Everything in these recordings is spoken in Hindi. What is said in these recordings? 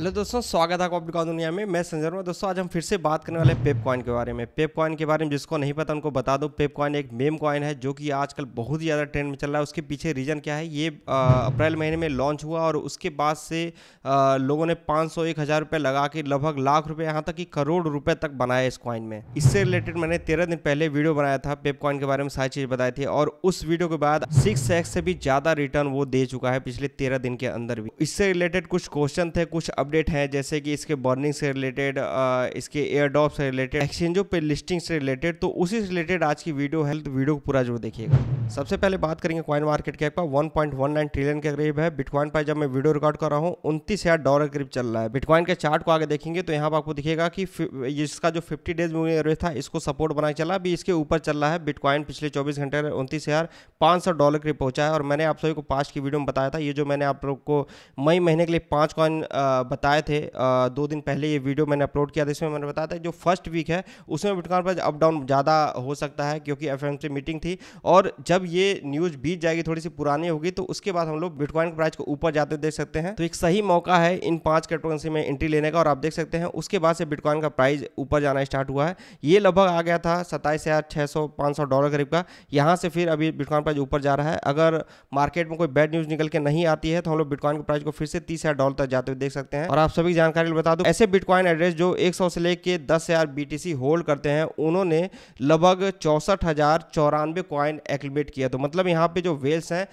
हेलो दोस्तों स्वागत है आपका अपनी दुनिया में मैं संजय वर्मा दोस्तों आज हम फिर से बात करने वाले हैं पेप कॉइन के बारे में पेप कॉइन के बारे में जिसको नहीं पता उनको बता दो पेप कॉइन एक मेम कॉइन है जो कि आजकल बहुत ही ज़्यादा ट्रेंड में चल रहा है उसके पीछे रीज़न क्या है ये अप्रैल महीने में लॉन्च हुआ और उसके बाद से आ, लोगों ने पाँच सौ एक हज़ार रुपये लगा के लगभग लाख रुपये यहाँ तक कि करोड़ रुपये तक बनाया इस कॉइन में इससे रिलेटेड मैंने तेरह दिन पहले वीडियो बनाया था पेप कॉइन के बारे में सारी चीज़ बताई थी और उस वीडियो के बाद सिक्स एक्स से भी ज़्यादा रिटर्न वो दे चुका है पिछले तेरह दिन के अंदर भी इससे रिलेटेड कुछ क्वेश्चन थे कुछ अब अपडेट हैं जैसे कि इसके बर्निंग से रिलेटेड इसके एयर ड्रॉप से रिलेटेड एक्सचेंजों पे लिस्टिंग से रिलेटेड तो उसी से रिलेटेड आज की वीडियो है तो वीडियो को पूरा जरूर देखिएगा सबसे पहले बात करेंगे कॉइन मार्केट कैप का 1.19 ट्रिलियन के करीब है बिटकॉइन पर जब मैं वीडियो रिकॉर्ड कर रहा हूँ उनतीस हज़ार डॉलर करीब चल रहा है बिटकॉइन के चार्ट को आगे देखेंगे तो यहाँ पर आपको दिखेगा कि इसका जो फिफ्टी डेज मूविंग एवरेज था इसको सपोर्ट बना चला अभी इसके ऊपर चल रहा है बिटकॉइन पिछले चौबीस घंटे में उनतीस हज़ार सौ डॉलर करीब पहुंचा है और मैंने आप सभी को पास्ट की वीडियो में बताया था ये जो मैंने आप लोग को मई महीने के लिए पाँच कॉइन बताए थे दो दिन पहले ये वीडियो मैंने अपलोड किया था इसमें मैंने बताया था जो फर्स्ट वीक है उसमें बिटकॉइन प्राइस अप डाउन ज़्यादा हो सकता है क्योंकि एफ मीटिंग थी और जब ये न्यूज़ बीत जाएगी थोड़ी सी पुरानी होगी तो उसके बाद हम लोग बिटकॉइन प्राइस को ऊपर जाते देख सकते हैं तो एक सही मौका है इन पाँच क्रिप्टोकरेंसी में एंट्री लेने का और आप देख सकते हैं उसके बाद से बिटकॉइन का प्राइस ऊपर जाना स्टार्ट हुआ है ये लगभग आ गया था सत्ताईस हज़ार छः सौ पाँच सौ डॉलर करीब का यहाँ से फिर अभी बिटकॉइन प्राइस ऊपर जा रहा है अगर मार्केट में कोई बैड न्यूज़ निकल के नहीं आती है तो हम लोग बिटकॉइन के प्राइस को फिर से तीस हज़ार डॉलर तक जाते हुए देख सकते हैं हैं और आप सभी जानकारी बता दो ऐसे बिटकॉइन एड्रेस जो एक सौ से लेके दस हजार बीटीसी होल्ड करते हैं उन्होंने लगभग चौसठ हजार चौरानवे क्वाइन एक्लिमेट किया तो मतलब यहाँ पे जो वेल्स हैं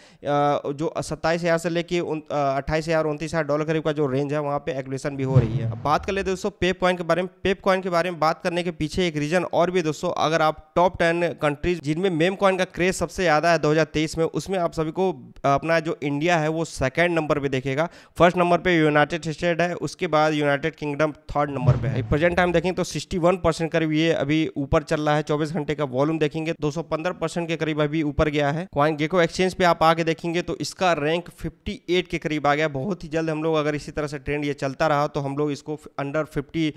जो सत्ताईस हजार से लेके अट्ठाईस हजार उनतीस हजार डॉलर करीब का जो रेंज है वहाँ पे एक्लेशन भी हो रही है बात कर ले दोस्तों पेप कॉइन के बारे में पेप कॉइन के बारे में बात करने के पीछे एक रीजन और भी दोस्तों अगर आप टॉप टेन कंट्रीज जिनमें मेम कॉइन का क्रेज सबसे ज्यादा है दो में उसमें आप सभी को अपना जो इंडिया है वो सेकेंड नंबर पर देखेगा फर्स्ट नंबर पर यूनाइटेड स्टेट यूनाइटेड है उसके बाद यूनाइटेड किंगडम थर्ड नंबर पे है प्रेजेंट टाइम देखें तो 61 परसेंट करीब ये अभी ऊपर चल रहा है 24 घंटे का वॉल्यूम देखेंगे 215 परसेंट के करीब अभी ऊपर गया है क्वाइन गेको एक्सचेंज पे आप आगे देखेंगे तो इसका रैंक 58 के करीब आ गया बहुत ही जल्द हम लोग अगर इसी तरह से ट्रेंड ये चलता रहा तो हम लोग इसको अंडर फिफ्टी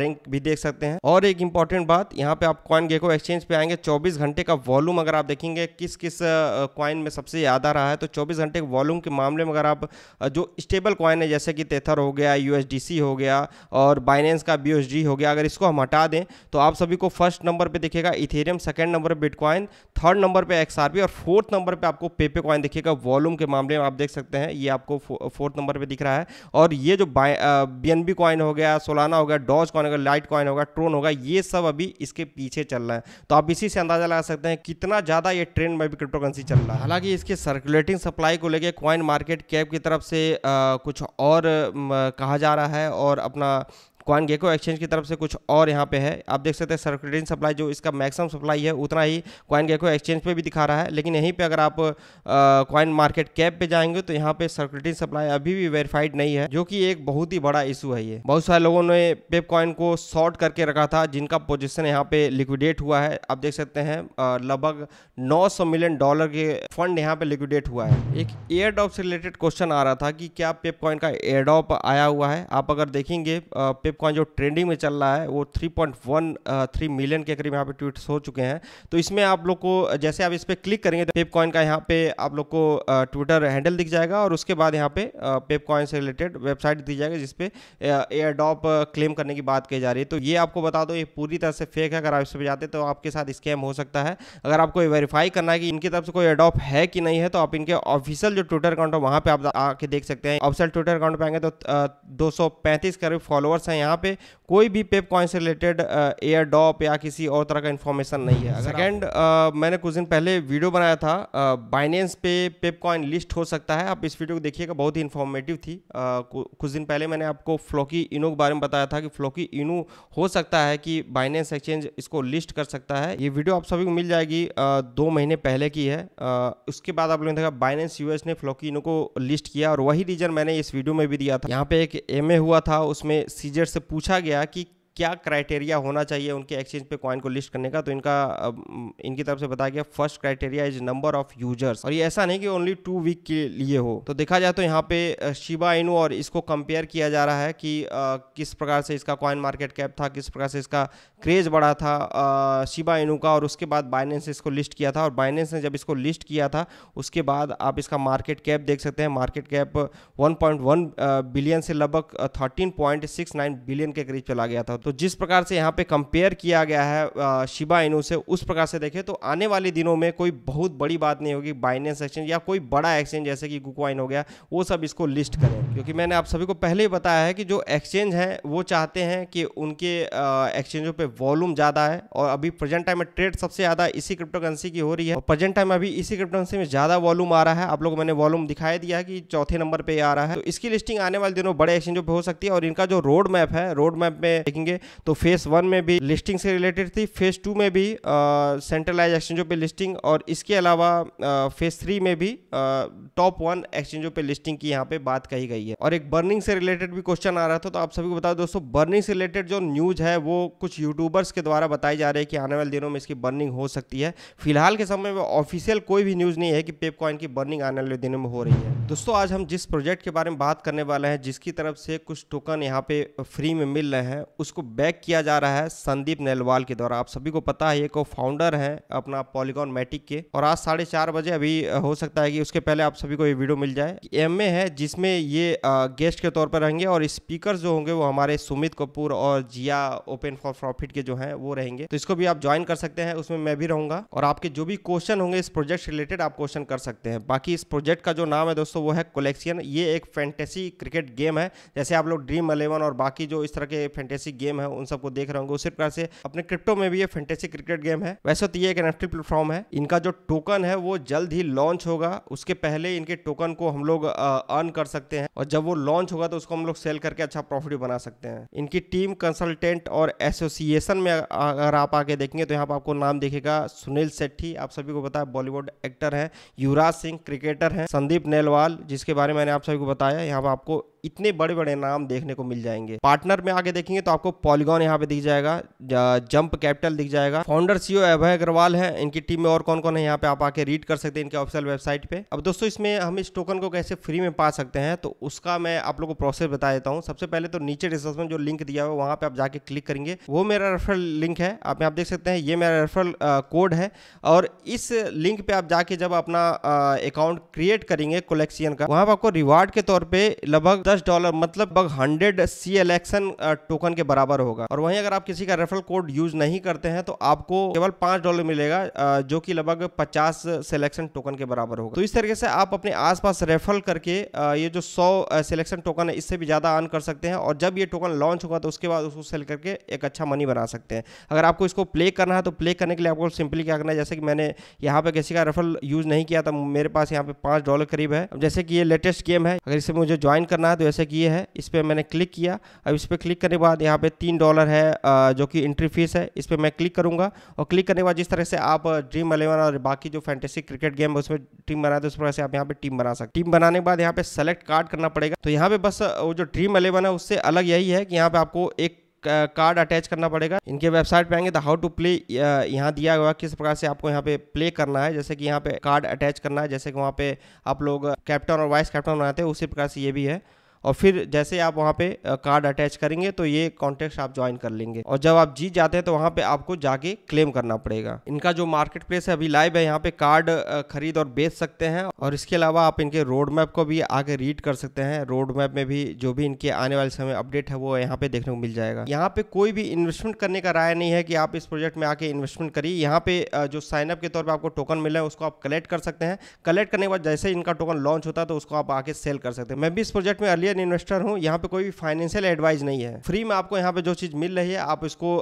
रैंक भी देख सकते हैं और एक इंपॉर्टेंट बात यहाँ पे आप क्वाइन गेको एक्सचेंज पे आएंगे चौबीस घंटे का वॉल्यूम अगर आप देखेंगे किस किस क्वाइन में सबसे ज्यादा रहा है तो चौबीस घंटे के वॉल्यूम के मामले में अगर आप जो स्टेबल क्वाइन है जैसे कि तेथर हो गया यू हो गया और बाइनेंस का बी हो गया अगर इसको हम हटा दें तो आप सभी को फर्स्ट नंबर पर दिखेगा इथेरियम सेकेंड नंबर पर बिटकॉइन थर्ड नंबर पर एक्स और फोर्थ नंबर पर आपको पेपे कॉइन दिखेगा वॉल्यूम के मामले में आप देख सकते हैं ये आपको फोर्थ नंबर पर दिख रहा है और ये जो बाई बी कॉइन हो गया सोलाना हो गया डॉज कॉइन होगा लाइट कॉइन होगा ट्रोन होगा ये सब अभी इसके पीछे चल रहा है तो आप इसी से अंदाजा लगा सकते हैं कितना ज़्यादा ये ट्रेंड में भी क्रिप्टोकरेंसी चल रहा है हालांकि इसके सर्कुलेटिंग सप्लाई को लेकर क्वाइन मार्केट कैप की तरफ से आ, कुछ और आ, कहा जा रहा है और अपना क्वान गेको एक्सचेंज की तरफ से कुछ और यहाँ पे है आप देख सकते हैं सर्कुलेटिंग सप्लाई जो इसका मैक्सिमम सप्लाई है उतना ही क्वाइन गेको एक्सचेंज पे भी दिखा रहा है लेकिन यहीं पे अगर आप क्वाइन मार्केट कैप पे जाएंगे तो यहाँ पे सर्कुलेटिंग सप्लाई अभी भी वेरीफाइड नहीं है जो कि एक बहुत ही बड़ा इशू है ये बहुत सारे लोगों ने पेप क्वाइन को शॉर्ट करके रखा था जिनका पोजिशन यहाँ पे लिक्विडेट हुआ है आप देख सकते हैं लगभग नौ मिलियन डॉलर के फंड यहाँ पे लिक्विडेट हुआ है एक एयर से रिलेटेड क्वेश्चन आ रहा था कि क्या पेप क्वाइन का एयर आया हुआ है आप अगर देखेंगे पेप फ्लिप कॉइन जो ट्रेंडिंग में चल रहा है वो वन थ्री मिलियन के करीब यहाँ पे ट्वीट्स हो चुके हैं तो इसमें आप लोग को जैसे आप इस पर क्लिक करेंगे तो पेप कॉइन का यहाँ पे आप लोग को ट्विटर हैंडल दिख जाएगा और उसके बाद यहाँ पे पेप कॉइन से रिलेटेड वेबसाइट दी जाएगी जिसपे एयर डॉप क्लेम करने की बात की जा रही है तो ये आपको बता दो ये पूरी तरह से फेक है अगर आप इस पर जाते तो आपके साथ स्कैम हो सकता है अगर आपको वेरीफाई करना है कि इनकी तरफ से कोई एडॉप है कि नहीं है तो आप इनके ऑफिशियल जो ट्विटर अकाउंट है वहाँ पर आप आके देख सकते हैं ऑफिशियल ट्विटर अकाउंट पे आएंगे तो दो सौ पैंतीस करीब फॉलोअर्स हैं यहाँ पे कोई भी पेप कॉइन से रिलेटेड एयर डॉप या किसी और तरह का इन्फॉर्मेशन नहीं है सेकेंड मैंने कुछ दिन पहले वीडियो बनाया था बाइनेंस पे पेप कॉइन लिस्ट हो सकता है आप इस वीडियो को देखिएगा बहुत ही इन्फॉर्मेटिव थी कुछ दिन पहले मैंने आपको फ्लोकी इनो के बारे में बताया था कि फ्लोकी इनो हो सकता है कि बाइनेंस एक्सचेंज इसको लिस्ट कर सकता है ये वीडियो आप सभी को मिल जाएगी दो महीने पहले की है उसके बाद आप लोगों ने देखा बाइनेंस यूएस ने फ्लोकी इनो को लिस्ट किया और वही रीजन मैंने इस वीडियो में भी दिया था यहाँ पे एक एम हुआ था उसमें सीजर से पूछा गया कि क्या क्राइटेरिया होना चाहिए उनके एक्सचेंज पे कॉइन को लिस्ट करने का तो इनका इनकी तरफ से बताया गया first criteria is number of users और ये ऐसा नहीं कि ओनली टू वीक के लिए हो तो देखा जाए तो यहाँ पे शिबा इनू और इसको कंपेयर किया जा रहा है कि आ, किस प्रकार से इसका कॉइन मार्केट कैप था किस प्रकार से इसका क्रेज बढ़ा था शिबा इनू का और उसके बाद बाइनेंस इसको लिस्ट किया था और बाइनेंस ने जब इसको लिस्ट किया था उसके बाद आप इसका मार्केट कैप देख सकते हैं मार्केट कैप 1.1 बिलियन से लगभग 13.69 बिलियन के करीब चला गया था तो जिस प्रकार से यहाँ पे कंपेयर किया गया है शिबा इनू से उस प्रकार से देखें तो आने वाले दिनों में कोई बहुत बड़ी बात नहीं होगी बाइनेंस एक्सचेंज या कोई बड़ा एक्सचेंज जैसे कि गुकवाइन हो गया वो सब इसको लिस्ट करें क्योंकि मैंने आप सभी को पहले ही बताया है कि जो एक्सचेंज हैं वो चाहते हैं कि उनके एक्सचेंजों पर वॉल्यूम ज़्यादा है और अभी प्रेजेंट टाइम में ट्रेड सबसे ज़्यादा इसी क्रिप्टो करेंसी की हो रही है और प्रेजेंट टाइम में अभी इसी क्रिप्टो करेंसी में ज़्यादा वॉल्यूम आ रहा है आप लोग मैंने वॉल्यूम दिखाई दिया है कि चौथे नंबर पर आ रहा है तो इसकी लिस्टिंग आने वाले दिनों बड़े एक्सचेंजों पर हो सकती है और इनका जो रोड मैप है रोड मैप में देखेंगे है तो फेस वन में भी लिस्टिंग से रिलेटेड थी फेस टू में भी सेंट्रलाइज एक्सचेंजों पे लिस्टिंग और इसके अलावा फेस थ्री में भी टॉप वन एक्सचेंजों पे लिस्टिंग की यहाँ पे बात कही गई है और एक बर्निंग से रिलेटेड भी क्वेश्चन आ रहा था तो आप सभी को बताओ दोस्तों बर्निंग से रिलेटेड जो न्यूज है वो कुछ यूट्यूबर्स के द्वारा बताई जा रही है कि आने वाले दिनों में इसकी बर्निंग हो सकती है फिलहाल के समय में ऑफिशियल कोई भी न्यूज नहीं है कि पेप कॉइन की बर्निंग आने वाले दिनों में हो रही है दोस्तों आज हम जिस प्रोजेक्ट के बारे में बात करने वाले हैं जिसकी तरफ से कुछ टोकन यहाँ पे फ्री में मिल रहे हैं उसको बैक किया जा रहा है संदीप नेलवाल के द्वारा आप सभी को पता है ये को फाउंडर हैं अपना पॉलीगॉन मैटिक के और आज साढ़े चार बजे अभी हो सकता है कि उसके पहले आप सभी को ये वीडियो मिल जाए एम है जिसमें ये गेस्ट के तौर पर रहेंगे और स्पीकर जो होंगे वो हमारे सुमित कपूर और जिया ओपन फॉर प्रॉफिट के जो है वो रहेंगे तो इसको भी आप ज्वाइन कर सकते हैं उसमें मैं भी रहूंगा और आपके जो भी क्वेश्चन होंगे इस प्रोजेक्ट रिलेटेड आप क्वेश्चन कर सकते हैं बाकी इस प्रोजेक्ट का जो नाम है दोस्तों वो है कोलेक्शियन ये एक फैंटेसी क्रिकेट गेम है जैसे आप लोग ड्रीम अलेवन और बाकी जो इस तरह के फैंटेसी गेम गेम है उन सबको देख रहे होंगे उसी प्रकार से अपने क्रिप्टो में भी ये फेंटेसी क्रिकेट गेम है वैसे तो ये एक एनएफटी प्लेटफॉर्म है इनका जो टोकन है वो जल्द ही लॉन्च होगा उसके पहले इनके टोकन को हम लोग अर्न कर सकते हैं और जब वो लॉन्च होगा तो उसको हम लोग सेल करके अच्छा प्रॉफिट बना सकते हैं इनकी टीम कंसल्टेंट और एसोसिएशन में अगर आप आगे देखेंगे तो यहाँ पर आपको नाम देखेगा सुनील सेट्टी आप सभी को बताया बॉलीवुड एक्टर है युवराज सिंह क्रिकेटर है संदीप नेलवाल जिसके बारे में मैंने आप सभी को बताया यहाँ पर आपको इतने बड़े बड़े नाम देखने को मिल जाएंगे पार्टनर में आगे देखेंगे तो आपको पॉलीगॉन यहाँ पे दिख जाएगा जंप कैपिटल दिख जाएगा फाउंडर सीओ अभय अग्रवाल है इनकी टीम में और कौन कौन है यहाँ पे आप आके रीड कर सकते हैं इनके ऑफिशियल वेबसाइट पे अब दोस्तों इसमें हम इस टोकन को कैसे फ्री में पा सकते हैं तो उसका मैं आप लोग को प्रोसेस बता देता हूँ सबसे पहले तो नीचे डिस्क्रिप्शन में जो लिंक दिया हुआ वहाँ पे आप जाके क्लिक करेंगे वो मेरा रेफरल लिंक है आप यहाँ देख सकते हैं ये मेरा रेफरल कोड है और इस लिंक पे आप जाके जब अपना अकाउंट क्रिएट करेंगे कलेक्शन का वहां पर आपको रिवार्ड के तौर पर लगभग दस डॉलर मतलब लगभग हंड्रेड सी एलेक्शन टोकन के बराबर होगा और वहीं अगर आप किसी का रेफरल कोड यूज नहीं करते हैं तो आपको केवल पांच डॉलर मिलेगा जो कि लगभग पचास सिलेक्शन टोकन के बराबर होगा तो इस तरीके से आप अपने आसपास रेफरल करके ये जो सौ सिलेक्शन टोकन है इससे भी ज़्यादा अर्न कर सकते हैं और जब ये टोकन लॉन्च होगा तो उसके बाद उसको सेल करके एक अच्छा मनी बना सकते हैं अगर आपको इसको प्ले करना है तो प्ले करने के लिए आपको सिंपली क्या करना है जैसे कि मैंने यहाँ पे किसी का रेफरल यूज़ नहीं किया था तो मेरे पास यहाँ पे पांच डॉलर करीब है जैसे कि ये लेटेस्ट गेम है अगर इसे मुझे ज्वाइन करना है तो तो जैसे कि ये है इस पर मैंने क्लिक किया अब इस पर क्लिक करने के बाद यहाँ पे तीन डॉलर है जो कि एंट्री फीस है इस पर मैं क्लिक करूँगा और क्लिक करने के बाद जिस तरह से आप ड्रीम अलेवन और बाकी जो फैंटेसी क्रिकेट गेम है उसमें टीम बनाते हैं उस तरह से आप यहाँ पर टीम बना सकते टीम बनाने के बाद यहाँ पर सेलेक्ट कार्ड करना पड़ेगा तो यहाँ पर बस वो जो ड्रीम अलेवन है उससे अलग यही है कि यहाँ पर आपको एक कार्ड अटैच करना पड़ेगा इनके वेबसाइट पे आएंगे तो हाउ टू प्ले यहाँ दिया हुआ किस प्रकार से आपको यहाँ पे प्ले करना है जैसे कि यहाँ पे कार्ड अटैच करना है जैसे कि वहाँ पे आप लोग कैप्टन और वाइस कैप्टन बनाते हैं उसी प्रकार से ये भी है और फिर जैसे आप वहाँ पे कार्ड अटैच करेंगे तो ये कॉन्टेक्ट आप ज्वाइन कर लेंगे और जब आप जीत जाते हैं तो वहाँ पे आपको जाके क्लेम करना पड़ेगा इनका जो मार्केट प्लेस है अभी लाइव है यहाँ पे कार्ड खरीद और बेच सकते हैं और इसके अलावा आप इनके रोड मैप को भी आगे रीड कर सकते हैं रोड मैप में भी जो भी इनके आने वाले समय अपडेट है वो यहाँ पे देखने को मिल जाएगा यहाँ पे कोई भी इन्वेस्टमेंट करने का राय नहीं है कि आप इस प्रोजेक्ट में आके इन्वेस्टमेंट करिए यहाँ पे जो साइनअप के तौर पर आपको टोकन मिला है उसको आप कलेक्ट कर सकते हैं कलेक्ट करने के बाद जैसे इनका टोकन लॉन्च होता है तो उसको आप आके सेल कर सकते हैं मैं भी इस प्रोजेक्ट में अर्लियर एन इन्वेस्टर हूँ यहाँ पे कोई भी फाइनेंशियल एडवाइस नहीं है फ्री में आपको यहाँ पे जो चीज़ मिल रही है आप इसको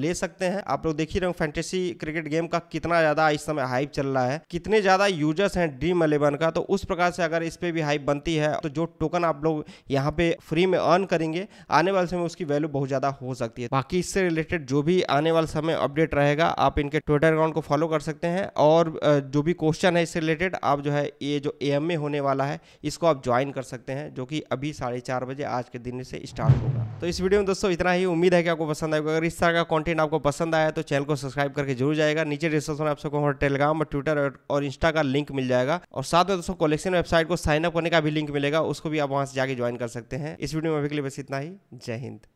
ले सकते हैं आप लोग देख ही रहे हो फैंटेसी क्रिकेट गेम का कितना ज़्यादा इस समय हाइप चल रहा है कितने ज़्यादा यूजर्स हैं ड्रीम अलेवन का तो उस प्रकार से अगर इस पे भी हाइप बनती है तो जो टोकन आप लोग यहाँ पे फ्री में अर्न करेंगे आने वाले समय उसकी वैल्यू बहुत ज़्यादा हो सकती है बाकी इससे रिलेटेड जो भी आने वाले समय अपडेट रहेगा आप इनके ट्विटर अकाउंट को फॉलो कर सकते हैं और जो भी क्वेश्चन है इससे रिलेटेड आप जो है ये जो ए होने वाला है इसको आप ज्वाइन कर सकते हैं जो कि अभी भी साढ़े चार बजे आज के दिन से स्टार्ट होगा तो इस वीडियो में दोस्तों इतना ही उम्मीद है कि आपको पसंद आएगा अगर इस तरह का कंटेंट आपको पसंद आया तो चैनल को सब्सक्राइब करके जरूर जाएगा नीचे डिस्क्रिप्शन में आप सबको हमारे टेलीग्राम और ट्विटर और इंस्टा का लिंक मिल जाएगा और साथ में दोस्तों कलेक्शन वेबसाइट को साइन करने का भी लिंक मिलेगा उसको भी आप वहाँ से जाकर ज्वाइन कर सकते हैं इस वीडियो में अभी के लिए बस इतना ही जय हिंद